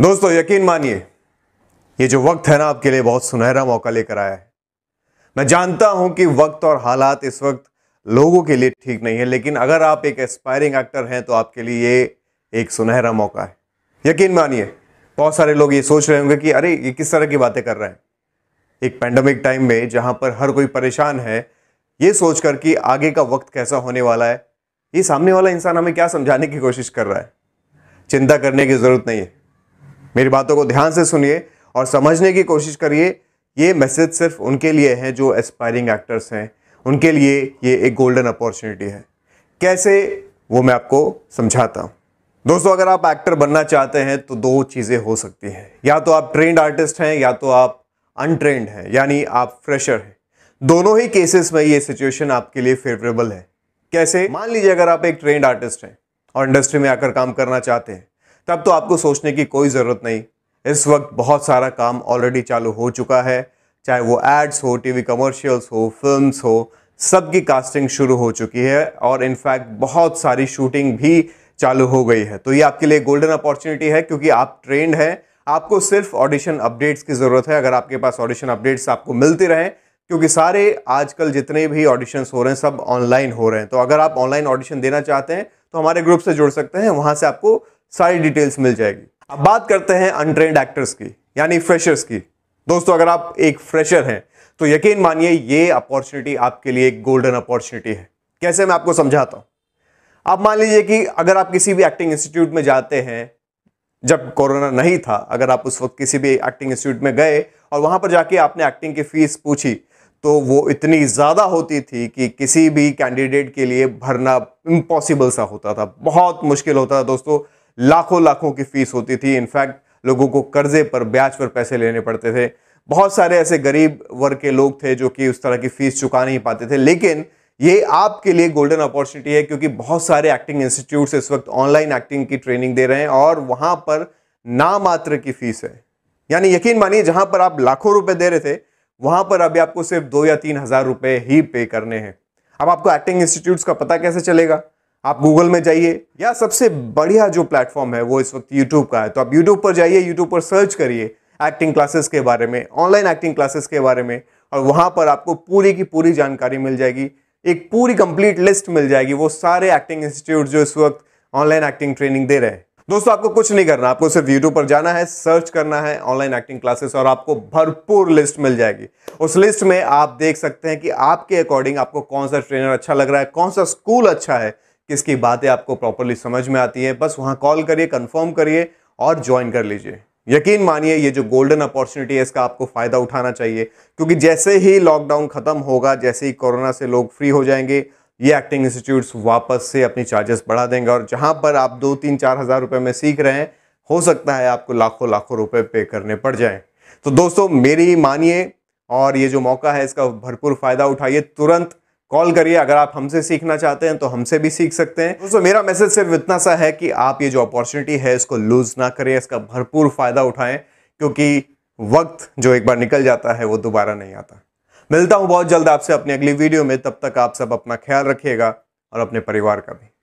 दोस्तों यकीन मानिए ये जो वक्त है ना आपके लिए बहुत सुनहरा मौका लेकर आया है मैं जानता हूं कि वक्त और हालात इस वक्त लोगों के लिए ठीक नहीं है लेकिन अगर आप एक एस्पायरिंग एक्टर हैं तो आपके लिए ये एक सुनहरा मौका है यकीन मानिए बहुत सारे लोग ये सोच रहे होंगे कि अरे ये किस तरह की बातें कर रहे हैं एक पैंडमिक टाइम में जहाँ पर हर कोई परेशान है ये सोच कर कि आगे का वक्त कैसा होने वाला है ये सामने वाला इंसान हमें क्या समझाने की कोशिश कर रहा है चिंता करने की ज़रूरत नहीं है मेरी बातों को ध्यान से सुनिए और समझने की कोशिश करिए ये मैसेज सिर्फ उनके लिए है जो एस्पायरिंग एक्टर्स हैं उनके लिए ये एक गोल्डन अपॉर्चुनिटी है कैसे वो मैं आपको समझाता हूँ दोस्तों अगर आप एक्टर बनना चाहते हैं तो दो चीज़ें हो सकती हैं या तो आप ट्रेंड आर्टिस्ट हैं या तो आप अनट्रेंड हैं यानी आप फ्रेशर हैं दोनों ही केसेस में ये सिचुएशन आपके लिए फेवरेबल है कैसे मान लीजिए अगर आप एक ट्रेंड आर्टिस्ट हैं और इंडस्ट्री में आकर काम करना चाहते हैं तब तो आपको सोचने की कोई ज़रूरत नहीं इस वक्त बहुत सारा काम ऑलरेडी चालू हो चुका है चाहे वो एड्स हो टीवी कमर्शियल्स हो फिल्म्स हो सबकी कास्टिंग शुरू हो चुकी है और इनफैक्ट बहुत सारी शूटिंग भी चालू हो गई है तो ये आपके लिए गोल्डन अपॉर्चुनिटी है क्योंकि आप ट्रेंड हैं आपको सिर्फ ऑडिशन अपडेट्स की ज़रूरत है अगर आपके पास ऑडिशन अपडेट्स आपको मिलते रहें क्योंकि सारे आजकल जितने भी ऑडिशंस हो रहे हैं सब ऑनलाइन हो रहे हैं तो अगर आप ऑनलाइन ऑडिशन देना चाहते हैं तो हमारे ग्रुप से जुड़ सकते हैं वहाँ से आपको सारी डिटेल्स मिल जाएगी अब बात करते हैं अनट्रेंड एक्टर्स की यानी फ्रेशर्स की दोस्तों अगर आप एक फ्रेशर हैं तो यकीन मानिए ये अपॉर्चुनिटी आपके लिए एक गोल्डन अपॉर्चुनिटी है कैसे मैं आपको समझाता हूं आप मान लीजिए कि अगर आप किसी भी एक्टिंग इंस्टीट्यूट में जाते हैं जब कोरोना नहीं था अगर आप उस वक्त किसी भी एक्टिंग इंस्टीट्यूट में गए और वहां पर जाके आपने एक्टिंग की फ़ीस पूछी तो वो इतनी ज़्यादा होती थी कि किसी भी कैंडिडेट के लिए भरना इम्पॉसिबल सा होता था बहुत मुश्किल होता था दोस्तों लाखों लाखों की फीस होती थी इनफैक्ट लोगों को कर्जे पर ब्याज पर पैसे लेने पड़ते थे बहुत सारे ऐसे गरीब वर्ग के लोग थे जो कि उस तरह की फीस चुका नहीं पाते थे लेकिन ये आपके लिए गोल्डन अपॉर्चुनिटी है क्योंकि बहुत सारे एक्टिंग इंस्टीट्यूट इस वक्त ऑनलाइन एक्टिंग की ट्रेनिंग दे रहे हैं और वहां पर नामात्र की फीस है यानी यकीन मानिए जहां पर आप लाखों रुपए दे रहे थे वहां पर अभी आपको सिर्फ दो या तीन हज़ार रुपए ही पे करने हैं अब आपको एक्टिंग इंस्टीट्यूट का पता कैसे चलेगा आप गूगल में जाइए या सबसे बढ़िया जो प्लेटफॉर्म है वो इस वक्त यूट्यूब का है तो आप यूट्यूब पर जाइए यूट्यूब पर सर्च करिए एक्टिंग क्लासेस के बारे में ऑनलाइन एक्टिंग क्लासेस के बारे में और वहाँ पर आपको पूरी की पूरी जानकारी मिल जाएगी एक पूरी कंप्लीट लिस्ट मिल जाएगी वो सारे एक्टिंग इंस्टीट्यूट जो इस वक्त ऑनलाइन एक्टिंग ट्रेनिंग दे रहे हैं दोस्तों आपको कुछ नहीं करना आपको सिर्फ यूट्यूब पर जाना है सर्च करना है ऑनलाइन एक्टिंग क्लासेस और आपको भरपूर लिस्ट मिल जाएगी उस लिस्ट में आप देख सकते हैं कि आपके अकॉर्डिंग आपको कौन सा ट्रेनर अच्छा लग रहा है कौन सा स्कूल अच्छा है किसकी बातें आपको प्रॉपरली समझ में आती है बस वहाँ कॉल करिए कंफर्म करिए और ज्वाइन कर लीजिए यकीन मानिए ये जो गोल्डन अपॉर्चुनिटी है इसका आपको फ़ायदा उठाना चाहिए क्योंकि जैसे ही लॉकडाउन ख़त्म होगा जैसे ही कोरोना से लोग फ्री हो जाएंगे ये एक्टिंग इंस्टीट्यूट्स वापस से अपनी चार्जेस बढ़ा देंगे और जहाँ पर आप दो तीन चार हज़ार रुपये में सीख रहे हैं हो सकता है आपको लाखों लाखों रुपए पे करने पड़ जाए तो दोस्तों मेरी मानिए और ये जो मौका है इसका भरपूर फ़ायदा उठाइए तुरंत कॉल करिए अगर आप हमसे सीखना चाहते हैं तो हमसे भी सीख सकते हैं दोस्तों मेरा मैसेज सिर्फ इतना सा है कि आप ये जो अपॉर्चुनिटी है इसको लूज ना करें इसका भरपूर फायदा उठाएं क्योंकि वक्त जो एक बार निकल जाता है वो दोबारा नहीं आता मिलता हूँ बहुत जल्द आपसे अपनी अगली वीडियो में तब तक आप सब अपना ख्याल रखिएगा और अपने परिवार का भी